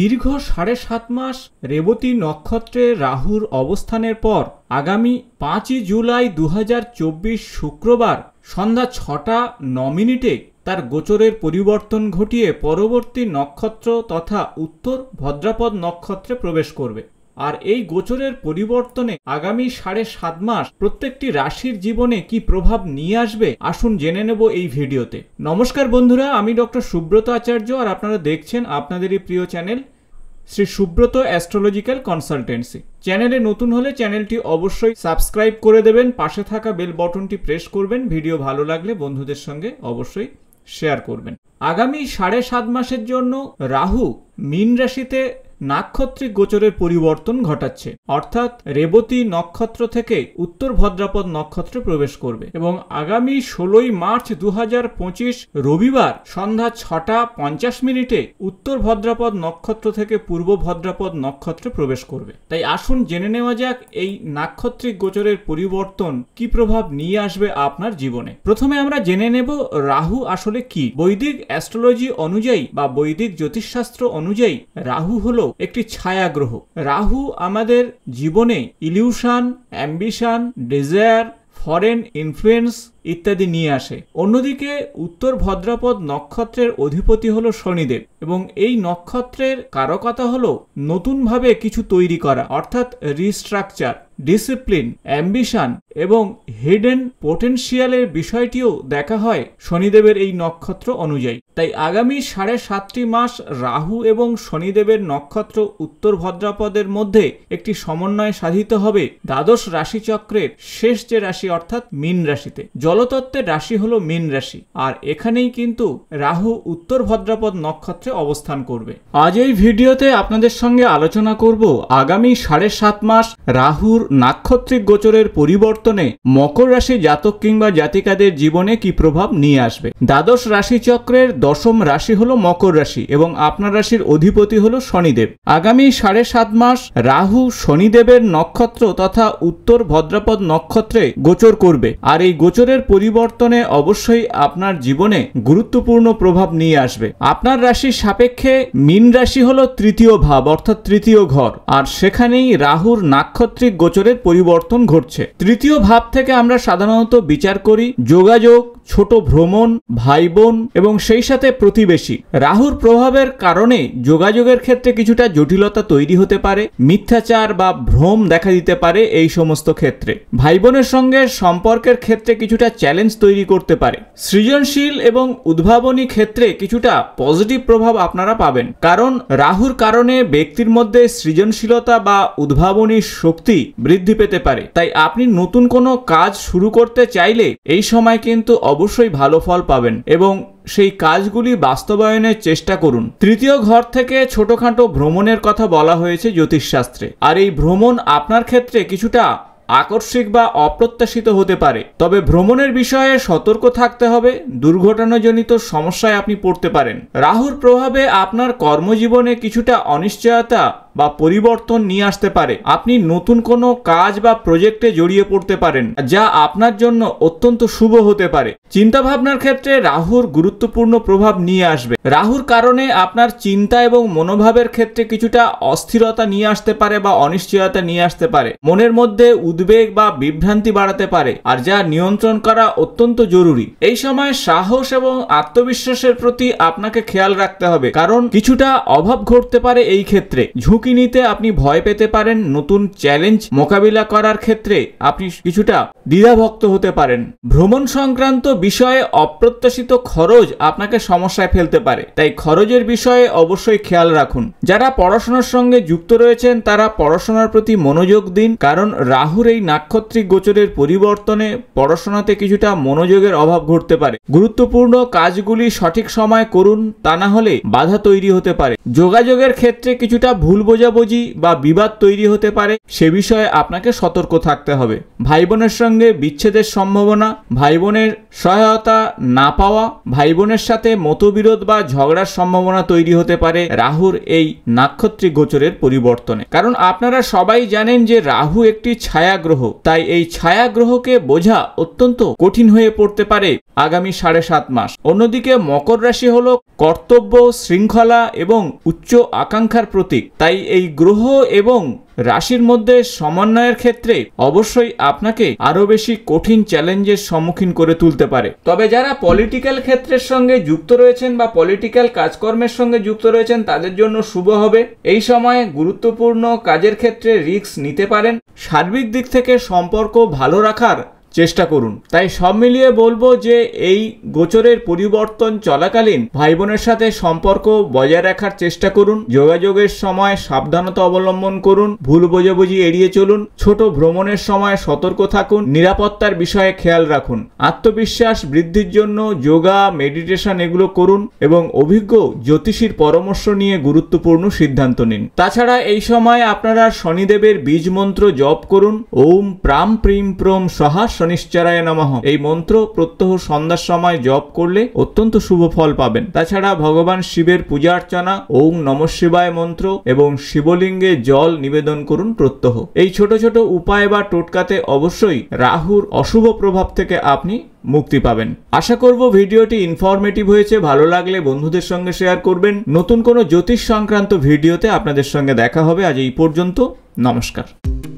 দীর্ঘ সাড়ে সাত মাস রেবতী নক্ষত্রে রাহুর অবস্থানের পর আগামী পাঁচই জুলাই দু শুক্রবার সন্ধ্যা ছটা ন মিনিটে তার গোচরের পরিবর্তন ঘটিয়ে পরবর্তী নক্ষত্র তথা উত্তর ভদ্রাপদ নক্ষত্রে প্রবেশ করবে আর এই গোচরের পরিবর্তনে আগামী সাড়ে সাত মাস প্রত্যেকটি রাশির জীবনে কি প্রভাব নিয়ে আসবে আসুন জেনে নেব এই ভিডিওতে নমস্কার বন্ধুরা আমি ডক্টর সুব্রত আচার্য আর আপনারা দেখছেন আপনাদেরই প্রিয় channel Shri Subrata astrological consultancy চ্যানেলে নতুন হলে চ্যানেলটি অবশ্যই সাবস্ক্রাইব করে দেবেন পাশে থাকা বেল বটনটি প্রেস করবেন ভিডিও ভালো লাগলে বন্ধুদের সঙ্গে অবশ্যই শেয়ার করবেন আগামী সাড়ে সাত মাসের জন্য রাহু মীন রাশিতে নাক্ষত্রিক গোচরের পরিবর্তন ঘটাচ্ছে অর্থাৎ রেবতী নক্ষত্র থেকে উত্তর ভদ্রাপদ নক্ষত্রে প্রবেশ করবে এবং আগামী ষোলোই মার্চ দু রবিবার সন্ধ্যা ছটা পঞ্চাশ মিনিটে উত্তর ভদ্রাপদ নক্ষত্র থেকে পূর্ব ভদ্রাপদ নক্ষত্রে প্রবেশ করবে তাই আসুন জেনে নেওয়া যাক এই নাক্ষত্রিক গোচরের পরিবর্তন কি প্রভাব নিয়ে আসবে আপনার জীবনে প্রথমে আমরা জেনে নেব রাহু আসলে কি বৈদিক অ্যাস্ট্রোলজি অনুযায়ী বা বৈদিক জ্যোতিষশাস্ত্র অনুযায়ী রাহু হলো একটি ছায়া গ্রহ রাহু আমাদের জীবনে illusion ambition desire foreign influence ইত্যাদি নিয়ে আসে অন্যদিকে উত্তর ভদ্রাপদ নক্ষত্রের অধিপতি হল শনিদেব এবং এই নক্ষত্রের কারকতা হল নতুনভাবে কিছু তৈরি করা অর্থাৎ রিস্ট্রাকচার ডিসিপ্লিন অ্যাম্বিশান এবং হিডেন পোটেন্সিয়ালের বিষয়টিও দেখা হয় শনিদেবের এই নক্ষত্র অনুযায়ী তাই আগামী সাড়ে সাতটি মাস রাহু এবং শনিদেবের নক্ষত্র উত্তর ভদ্রাপদের মধ্যে একটি সমন্বয় সাধিত হবে দ্বাদশ রাশিচক্রের শেষ যে রাশি অর্থাৎ মীন রাশিতে জলতত্ত্বের রাশি হল মীন রাশি আর এখানেই কিন্তু রাহু উত্তর ভদ্রাপদ নক্ষত্রে অবস্থান করবে আজ এই ভিডিওতে আপনাদের সঙ্গে আলোচনা করব আগামী সাড়ে সাত মাস রাহুর নাক্ষত্রিক গোচরের পরিবর্তনে মকর রাশি জাতক কিংবা জাতিকাদের জীবনে কি প্রভাব নিয়ে আসবে দ্বাদশ রাশি চক্রের দশম রাশি হল মকর রাশি এবং আপনার রাশির অধিপতি হল শনিদেব আগামী সাড়ে সাত মাস রাহু শনিদেবের নক্ষত্র তথা উত্তর ভদ্রাপদ নক্ষত্রে গোচর করবে আর এই গোচরের পরিবর্তনে অবশ্যই আপনার জীবনে গুরুত্বপূর্ণ প্রভাব নিয়ে আসবে আপনার রাশির সাপেক্ষে মিন রাশি হল তৃতীয় ভাব অর্থাৎ তৃতীয় ঘর আর সেখানেই রাহুর নাক্ষত্রিক গোচর গোচরের পরিবর্তন ঘটছে তৃতীয় ভাব থেকে আমরা সাধারণত বিচার করি যোগাযোগ ছোট ভ্রমণ ভাই বোন এবং সেই সাথে প্রতিবেশী রাহুর প্রভাবের কারণে যোগাযোগের ক্ষেত্রে কিছুটা জটিলতা তৈরি হতে পারে মিথ্যাচার বা ভ্রম দেখা দিতে পারে এই সমস্ত ক্ষেত্রে ভাই বোনের সঙ্গে সম্পর্কের ক্ষেত্রে কিছুটা চ্যালেঞ্জ তৈরি করতে পারে সৃজনশীল এবং উদ্ভাবনী ক্ষেত্রে কিছুটা পজিটিভ প্রভাব আপনারা পাবেন কারণ রাহুর কারণে ব্যক্তির মধ্যে সৃজনশীলতা বা উদ্ভাবনী শক্তি বৃদ্ধি পেতে পারে তাই আপনি নতুন কোনো কাজ শুরু করতে চাইলে এই সময় কিন্তু অবশ্যই ভালো ফল পাবেন এবং সেই কাজগুলি বাস্তবায়নের চেষ্টা করুন তৃতীয় ঘর থেকে ছোটোখাটো ভ্রমণের কথা বলা হয়েছে জ্যোতিষশাস্ত্রে আর এই ভ্রমণ আপনার ক্ষেত্রে কিছুটা আকর্ষিক বা অপ্রত্যাশিত হতে পারে তবে ভ্রমণের বিষয়ে সতর্ক থাকতে হবে দুর্ঘটনাজনিত সমস্যায় আপনি পড়তে পারেন রাহুর প্রভাবে আপনার কর্মজীবনে কিছুটা অনিশ্চয়তা বা পরিবর্তন নিয়ে আসতে পারে আপনি নতুন কোনো কাজ বা প্রজেক্টে জড়িয়ে পড়তে পারেন যা আপনার জন্য অত্যন্ত শুভ হতে পারে চিন্তা ভাবনার ক্ষেত্রে রাহুর গুরুত্বপূর্ণ প্রভাব নিয়ে আসবে রাহুর কারণে আপনার চিন্তা এবং মনোভাবের ক্ষেত্রে কিছুটা অস্থিরতা নিয়ে আসতে পারে বা অনিশ্চয়তা নিয়ে আসতে পারে মনের মধ্যে উদ্বেগ বা বিভ্রান্তি বাড়াতে পারে আর যা নিয়ন্ত্রণ করা অত্যন্ত জরুরি এই সময় সাহস এবং আত্মবিশ্বাসের প্রতি আপনাকে খেয়াল রাখতে হবে কারণ কিছুটা অভাব ঘটতে পারে এই ক্ষেত্রে ঝুঁকি ঝুঁকি নিতে আপনি ভয় পেতে পারেন নতুন চ্যালেঞ্জ মোকাবিলা করার ক্ষেত্রে আপনি কিছুটা দ্বিধাভক্ত হতে পারেন ভ্রমণ সংক্রান্ত বিষয়ে অপ্রত্যাশিত খরচ আপনাকে সমস্যায় ফেলতে পারে তাই খরচের বিষয়ে অবশ্যই খেয়াল রাখুন যারা পড়াশোনার সঙ্গে যুক্ত রয়েছেন তারা পড়াশোনার প্রতি মনোযোগ দিন কারণ রাহুর এই নাক্ষত্রিক গোচরের পরিবর্তনে পড়াশোনাতে কিছুটা মনোযোগের অভাব ঘটতে পারে গুরুত্বপূর্ণ কাজগুলি সঠিক সময় করুন তা না হলে বাধা তৈরি হতে পারে যোগাযোগের ক্ষেত্রে কিছুটা ভুল বোঝাবুঝি বা বিবাদ তৈরি হতে পারে সে বিষয়ে আপনাকে সতর্ক থাকতে হবে ভাই বোনের সঙ্গে বিচ্ছেদের সম্ভাবনা ভাই বোনের সহায়তা না পাওয়া ভাই বোনের সাথে মতবিরোধ বা ঝগড়ার সম্ভাবনা তৈরি হতে পারে রাহুর এই নাক্ষত্রিক গোচরের পরিবর্তনে কারণ আপনারা সবাই জানেন যে রাহু একটি ছায়া গ্রহ তাই এই ছায়া গ্রহকে বোঝা অত্যন্ত কঠিন হয়ে পড়তে পারে আগামী সাড়ে সাত মাস অন্যদিকে মকর রাশি হল কর্তব্য শৃঙ্খলা এবং উচ্চ আকাঙ্ক্ষার প্রতীক তাই তাই এই গ্রহ এবং রাশির মধ্যে সমন্বয়ের ক্ষেত্রে অবশ্যই আপনাকে আরও বেশি কঠিন চ্যালেঞ্জের সম্মুখীন করে তুলতে পারে তবে যারা পলিটিক্যাল ক্ষেত্রের সঙ্গে যুক্ত রয়েছেন বা পলিটিক্যাল কাজকর্মের সঙ্গে যুক্ত রয়েছেন তাদের জন্য শুভ হবে এই সময়ে গুরুত্বপূর্ণ কাজের ক্ষেত্রে রিস্ক নিতে পারেন সার্বিক দিক থেকে সম্পর্ক ভালো রাখার চেষ্টা করুন তাই সব মিলিয়ে বলবো যে এই গোচরের পরিবর্তন চলাকালীন ভাই বোনের সাথে সম্পর্ক বজায় রাখার চেষ্টা করুন যোগাযোগের সময় সাবধানতা অবলম্বন করুন ভুল বোঝাবুঝি এড়িয়ে চলুন ছোট ভ্রমণের সময় সতর্ক থাকুন নিরাপত্তার বিষয়ে খেয়াল রাখুন আত্মবিশ্বাস বৃদ্ধির জন্য যোগা মেডিটেশন এগুলো করুন এবং অভিজ্ঞ জ্যোতিষীর পরামর্শ নিয়ে গুরুত্বপূর্ণ সিদ্ধান্ত নিন তাছাড়া এই সময় আপনারা শনিদেবের বীজ মন্ত্র জপ করুন ওম প্রাম প্রিম প্রম সহা শনিশ্চরায় নমঃ এই মন্ত্র প্রত্যহ সন্ধ্যার সময় জপ করলে অত্যন্ত শুভ ফল পাবেন তাছাড়া ভগবান শিবের পূজা অর্চনা ওং নম শিবায় মন্ত্র এবং শিবলিঙ্গে জল নিবেদন করুন প্রত্যহ এই ছোট ছোট উপায় বা টোটকাতে অবশ্যই রাহুর অশুভ প্রভাব থেকে আপনি মুক্তি পাবেন আশা করব ভিডিওটি ইনফরমেটিভ হয়েছে ভালো লাগলে বন্ধুদের সঙ্গে শেয়ার করবেন নতুন কোনো জ্যোতিষ সংক্রান্ত ভিডিওতে আপনাদের সঙ্গে দেখা হবে আজ এই পর্যন্ত নমস্কার